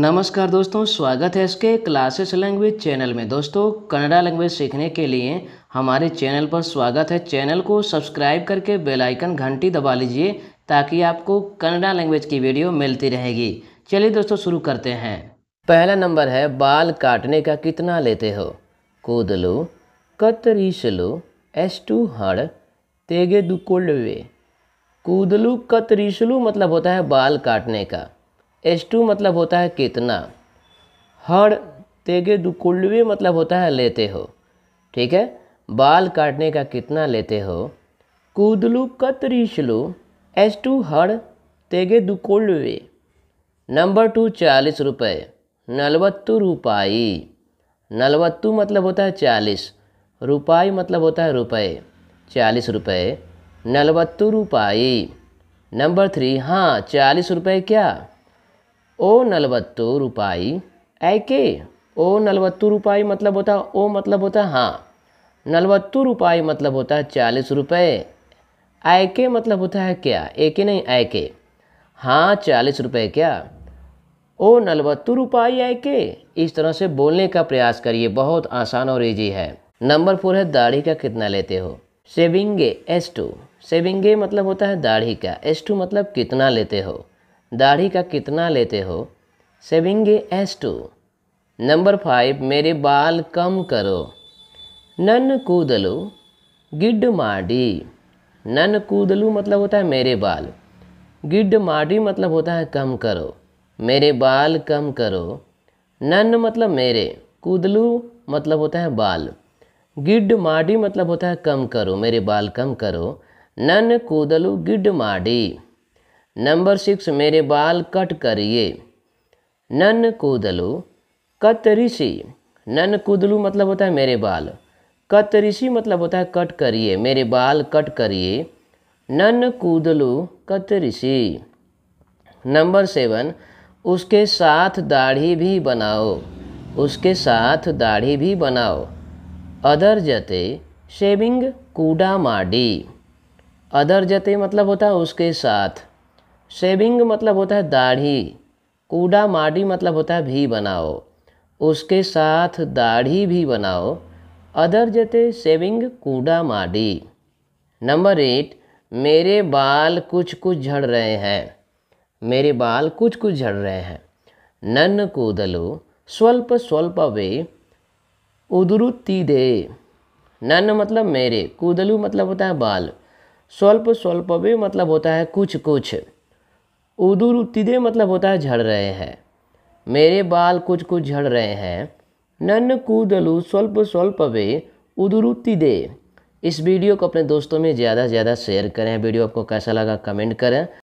नमस्कार दोस्तों स्वागत है इसके क्लासेस लैंग्वेज चैनल में दोस्तों कन्नडा लैंग्वेज सीखने के लिए हमारे चैनल पर स्वागत है चैनल को सब्सक्राइब करके बेल आइकन घंटी दबा लीजिए ताकि आपको कन्नडा लैंग्वेज की वीडियो मिलती रहेगी चलिए दोस्तों शुरू करते हैं पहला नंबर है बाल काटने का कितना लेते हो कोदलो एस टू हड़ तेगे वे कूदलू कतरीसलू मतलब होता है बाल काटने का टू मतलब होता है कितना हर तेगे दुकुल्लवे मतलब होता है लेते हो ठीक है बाल काटने का कितना लेते हो कूदलू कतरीशलू एस टू हर तेगे दुकुल्लवे नंबर टू चालीस रुपये नलवत्तु रुपाई नलवत्तु मतलब होता है चालीस रुपाई मतलब होता है रुपये चालीस रुपये नलवत्तु रुपाई नंबर थ्री हाँ चालीस रुपये क्या ओ नलवत्तो रुपाई ऐ के ओ नलवत्तो रुपाई मतलब होता है ओ मतलब होता है हाँ नलवत्तो रुपाई मतलब होता है चालीस रुपये ऐ के मतलब होता है क्या ए के नहीं ऐ के हाँ चालीस रुपये क्या ओ नलवत्तो रुपाई ऐ के इस तरह से बोलने का प्रयास करिए बहुत आसान और ईजी है नंबर फोर है दाढ़ी का कितना लेते हो सेविंगे एस टू सेविंगे मतलब होता है दाढ़ी का एस टू मतलब कितना लेते हो दाढ़ी का कितना लेते हो saving S two number five मेरे बाल कम करो नन कूदलू गिड माडी नन कूदलू मतलब होता है मेरे बाल गिड माडी मतलब होता है कम करो मेरे बाल कम करो नन मतलब मेरे कूदलू मतलब होता है बाल गिड माडी मतलब होता है कम करो मेरे बाल कम करो नन कूदलू गिड माडी नंबर सिक्स मेरे बाल कट करिए नन कत ऋषि नन कूदलु मतलब होता है मेरे बाल ऋषि मतलब होता है कट करिए मेरे बाल कट करिए नन कत ऋषि नंबर सेवन उसके साथ दाढ़ी भी बनाओ उसके साथ दाढ़ी भी बनाओ अदर जते शेविंग कूडा माडी अदर जते मतलब होता है उसके साथ शेविंग मतलब होता है दाढ़ी कूडा माडी मतलब होता है भी बनाओ उसके साथ दाढ़ी भी बनाओ अदर जते सेविंग कूडा माडी नंबर एट मेरे बाल कुछ कुछ झड़ रहे हैं मेरे बाल कुछ कुछ झड़ रहे हैं नन कूदलु स्वल्प स्वल्प वे स्वल्पवे दे नन मतलब मेरे कूदलु मतलब होता है बाल स्वल्प स्वल्प वे मतलब होता है कुछ कुछ उदुर तिदे मतलब होता है झड़ रहे हैं मेरे बाल कुछ कुछ झड़ रहे हैं नन कूदलू स्वल्प स्वल्प वे उदुरु तिदे इस वीडियो को अपने दोस्तों में ज़्यादा से ज़्यादा शेयर करें वीडियो आपको कैसा लगा कमेंट करें